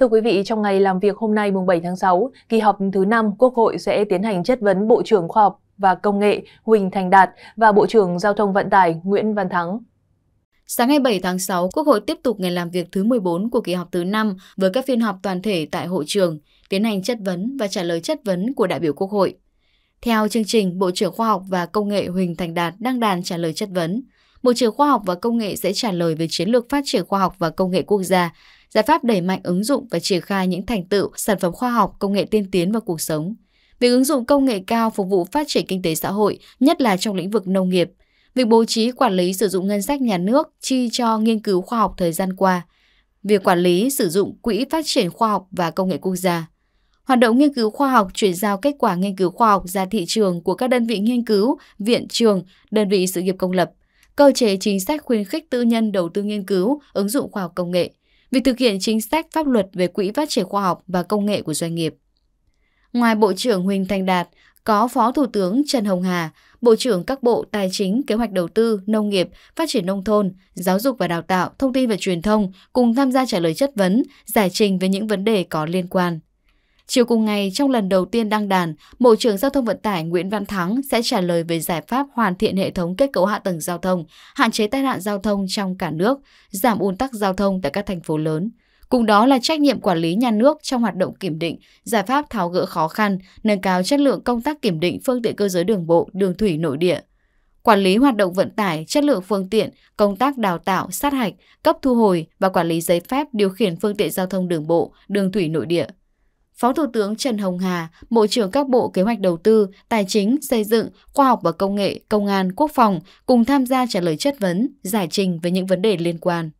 Thưa quý vị, trong ngày làm việc hôm nay mùng 7 tháng 6, kỳ họp thứ 5 Quốc hội sẽ tiến hành chất vấn Bộ trưởng Khoa học và Công nghệ Huỳnh Thành Đạt và Bộ trưởng Giao thông Vận tải Nguyễn Văn Thắng. Sáng ngày 7 tháng 6, Quốc hội tiếp tục ngày làm việc thứ 14 của kỳ họp thứ 5 với các phiên họp toàn thể tại hội trường, tiến hành chất vấn và trả lời chất vấn của đại biểu Quốc hội. Theo chương trình, Bộ trưởng Khoa học và Công nghệ Huỳnh Thành Đạt đăng đàn trả lời chất vấn. Bộ trưởng Khoa học và Công nghệ sẽ trả lời về chiến lược phát triển khoa học và công nghệ quốc gia giải pháp đẩy mạnh ứng dụng và triển khai những thành tựu sản phẩm khoa học công nghệ tiên tiến vào cuộc sống việc ứng dụng công nghệ cao phục vụ phát triển kinh tế xã hội nhất là trong lĩnh vực nông nghiệp việc bố trí quản lý sử dụng ngân sách nhà nước chi cho nghiên cứu khoa học thời gian qua việc quản lý sử dụng quỹ phát triển khoa học và công nghệ quốc gia hoạt động nghiên cứu khoa học chuyển giao kết quả nghiên cứu khoa học ra thị trường của các đơn vị nghiên cứu viện trường đơn vị sự nghiệp công lập cơ chế chính sách khuyến khích tư nhân đầu tư nghiên cứu ứng dụng khoa học công nghệ việc thực hiện chính sách pháp luật về quỹ phát triển khoa học và công nghệ của doanh nghiệp. Ngoài Bộ trưởng Huỳnh Thành Đạt, có Phó Thủ tướng Trần Hồng Hà, Bộ trưởng các Bộ Tài chính, Kế hoạch Đầu tư, Nông nghiệp, Phát triển Nông thôn, Giáo dục và Đào tạo, Thông tin và Truyền thông cùng tham gia trả lời chất vấn, giải trình về những vấn đề có liên quan. Chiều cùng ngày, trong lần đầu tiên đăng đàn, Bộ trưởng Giao thông Vận tải Nguyễn Văn Thắng sẽ trả lời về giải pháp hoàn thiện hệ thống kết cấu hạ tầng giao thông, hạn chế tai nạn giao thông trong cả nước, giảm ùn tắc giao thông tại các thành phố lớn. Cùng đó là trách nhiệm quản lý nhà nước trong hoạt động kiểm định, giải pháp tháo gỡ khó khăn, nâng cao chất lượng công tác kiểm định phương tiện cơ giới đường bộ, đường thủy nội địa. Quản lý hoạt động vận tải, chất lượng phương tiện, công tác đào tạo, sát hạch, cấp thu hồi và quản lý giấy phép điều khiển phương tiện giao thông đường bộ, đường thủy nội địa. Phó Thủ tướng Trần Hồng Hà, Bộ trưởng các Bộ Kế hoạch Đầu tư, Tài chính, Xây dựng, Khoa học và Công nghệ, Công an, Quốc phòng cùng tham gia trả lời chất vấn, giải trình về những vấn đề liên quan.